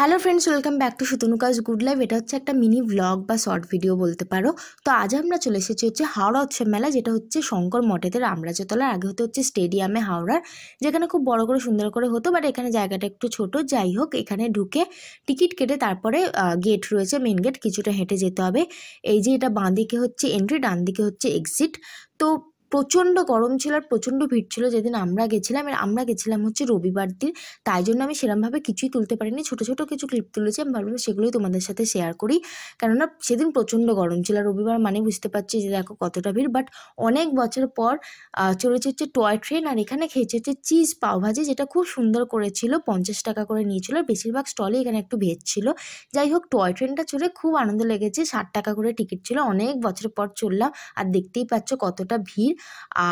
Hello friends welcome back to সুতনুকাজ good life এটা হচ্ছে একটা মিনি ব্লগ বা শর্ট ভিডিও বলতে পারো তো আজ আমরা চলে এসেছি হচ্ছে হাওড়া উৎসব মেলা যেটা হচ্ছে শঙ্কর মঠেদের আমরাজতলার আগে হতে হচ্ছে স্টেডিয়ামে হাওড়ার যেখানে খুব বড় করে সুন্দর করে হতো বাট এখানে জায়গাটা একটু ছোট যাই হোক এখানে ঢুকে টিকিট কেটে তারপরে গেট রয়েছে মেন গেট কিছুটা হেঁটে যেতে হবে এই যে এটা বাঁ দিকে হচ্ছে এন্ট্রি ডান দিকে হচ্ছে এক্সিট তো প্রচণ্ড গরম ছিল আর প্রচণ্ড ভিড় ছিল যেদিন আমরা গেছিলাম আর আমরা গেছিলাম হচ্ছে রবিবার দিন তাই জন্য আমি সেরমভাবে কিছুই তুলতে পারিনি ছোটো ছোটো কিছু ক্লিপ তুলেছি আমি ভাবলাম সেগুলোই তোমাদের সাথে শেয়ার করি কেননা সেদিন প্রচণ্ড গরম ছিল রবিবার মানে বুঝতে পারছি যে দেখো কতটা ভিড় বাট অনেক বছর পর চলেছে হচ্ছে টয় ট্রেন আর এখানে খেয়েছে হচ্ছে চিজ পাওভাজি যেটা খুব সুন্দর করেছিল পঞ্চাশ টাকা করে নিয়েছিল বেশিরভাগ স্টলে এখানে একটু ভেজ ছিল যাই হোক টয় ট্রেনটা চড়ে খুব আনন্দ লেগেছে ষাট টাকা করে টিকিট ছিল অনেক বছর পর চললাম আর দেখতেই পাচ্ছ কতটা ভিড়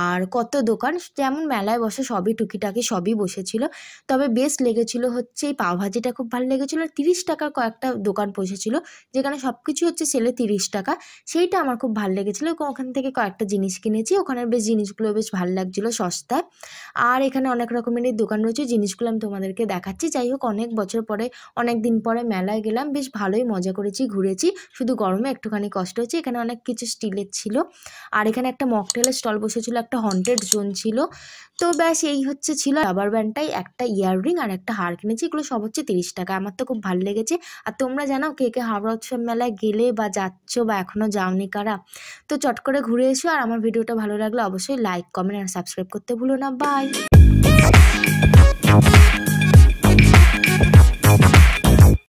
আর কত দোকান যেমন মেলায় বসে সবই টুকিটাকি সবই বসেছিল তবে বেস্ট লেগেছিল হচ্ছে এই পাওভাজিটা খুব ভালো লেগেছিল তিরিশ টাকার কয়েকটা দোকান বসেছিল যেখানে সব কিছু হচ্ছে সেলে তিরিশ টাকা সেইটা আমার খুব ভালো লেগেছিলো ওখান থেকে কয়েকটা জিনিস কিনেছি ওখানের বেশ জিনিসগুলো বেশ ভালো লাগছিলো সস্তায় আর এখানে অনেক রকমেরই দোকান রয়েছে জিনিসগুলো আমি তোমাদেরকে দেখাচ্ছি যাই হোক অনেক বছর পরে অনেক দিন পরে মেলায় গেলাম বেশ ভালোই মজা করেছি ঘুরেছি শুধু গরমে একটুখানি কষ্ট হয়েছে এখানে অনেক কিছু স্টিলের ছিল আর এখানে একটা মকটেলের স্টল বসেছিল একটা হন্টেড জোন ছিল তো ব্যাস এই হচ্ছে ছিল রাবার ব্যান্ডটাই একটা ইয়াররিং আর একটা হার কিনেছি এগুলো সব হচ্ছে তিরিশ টাকা আমার তো খুব ভালো লেগেছে আর তোমরা জানাও কে কে হাওড়া উৎসব মেলায় গেলে বা যাচ্ছ বা এখনও যাওনি কারা তো চট করে ঘুরে এসো আর আমার ভিডিওটা ভালো লাগলে অবশ্যই লাইক কমেন্ট আর সাবস্ক্রাইব করতে ভুলো না বাই Bye.